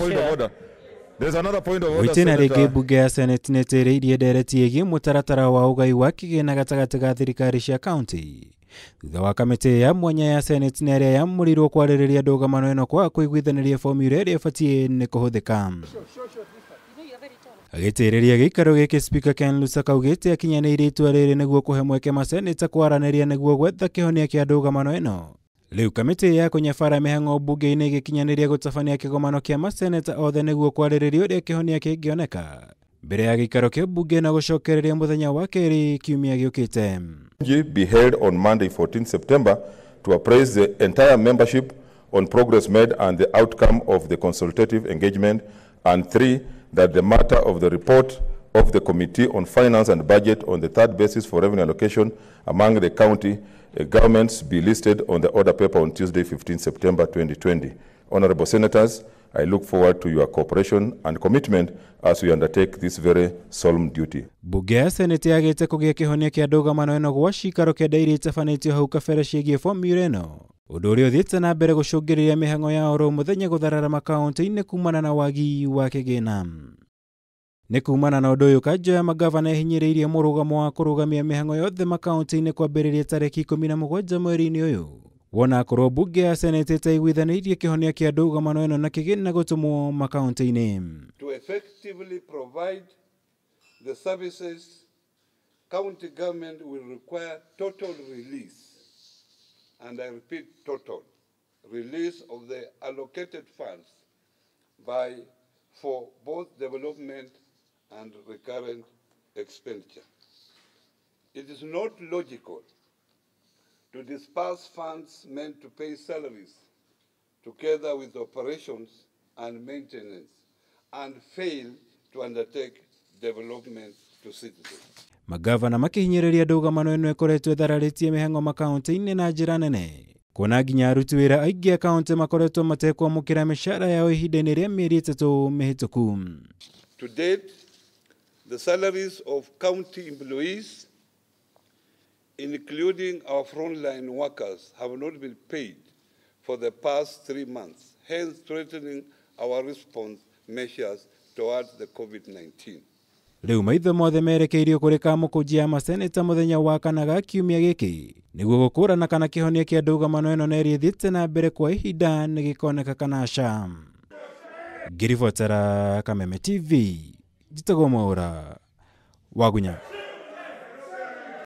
point of order mũitinarĩngĩ mbunge ya senate nĩ ĩtĩrĩirie ndereti ĩgiĩ mũtaratara wa ũgai wa kĩgĩna gatagatĩ ga thirikari cia kaunti thutha wa kamĩtĩ ya mwanya ya seneti na ĩrĩa yamũrirwo kwarĩrĩria ndũgamano ĩno kwa kũiguithanĩria fomu ĩrĩa ĩbatiĩ nĩ kũhũthĩka agĩtĩrĩria gĩikaro gĩkĩ spika Ken Lusaka augĩte akinyanĩirie itua rĩrĩ nĩguo kũhe mweke maseneta kwaranĩria nĩguo gwetha kĩhonia kĩa ndũgamano ĩno rĩu kamĩtĩ ya kunyabara mihango mbunge inĩ igikinyaniria gũtabania kĩgomano kia maseneta othe nĩguo kwariririo uria kĩhonia kĩngĩoneka mbere ya gĩikaro kia mbunge na gucokereria muthenya wa kerĩ kiumia giukite be held on Monday 14 September to appraise the entire membership on progress made and the outcome of the consultative engagement and three that the matter of the report of the Committee on Finance and Budget on the third basis for revenue allocation among the county the uh, governments be listed on the order paper on Tuesday, 15 September 2020. Honorable Senators, I look forward to your cooperation and commitment as we undertake this very solemn duty. Mbunge ya Seneti yagĩte kũgĩa kĩhonia kĩa ndũgamano ĩno gwa ciikaro kenda iria itabanĩtio hau kabere ciĩgiĩ bomura ĩno ũndũ ũrĩa ũthiĩte na mbere gũcũngĩrĩria mĩhang'o ya oro mũthenya gũtharara makaũntĩ-inĩ kumana na wagi wa kĩgĩna nĩ kuumana na ũndũ ũyũ kanjo ya magavana ĩhinyĩrĩirie mũrũgamo wa kũrũgamia mĩhang'o yothe makaũntĩ-inĩ kwambĩrĩria tarĩki 17 mweri-inĩ ũyũ wona akorwo mbunge ya seneti ĩtaiguithanĩirie kĩhonia kĩa ndũgamano ĩno na kĩgĩĩna na gũtũmwo makaũntĩ-inĩ the services, county government will require total release, and I repeat, total release of the allocated funds by for both development and recurrent expenditure. It is not logical to disperse funds meant to pay salaries together with operations and maintenance and fail to undertake development to citizens. Magavana makihinyĩrĩria ndũgamano ĩno ĩkoretwo ĩthararĩtie mĩhang'o makaũntĩ-inĩ na njĩra nene kuona nginya aruti wĩra aingĩ a kaũntĩ makoretwo matekwamũkĩra mĩcara yao ihinda-inĩ rĩa mĩeri ĩtatũ mĩhĩtũku. To date, the salaries of county employees, including our frontline workers, have not been paid for the past three months, hence threatening our response measures towards the COVID-19. rĩu maithe mothe merekeirio kũrĩ kamũkũnji ya maseneta mũthenya wa kana ga kiumia gĩkĩ nĩguo gũkũrana kana kĩhonia kĩa ndũgamano ĩno nĩrĩthiĩte na mbere kwa ihinda nĩ gĩkoneka kana aca ngiribotera kameme tv ditagomaora wagunyaa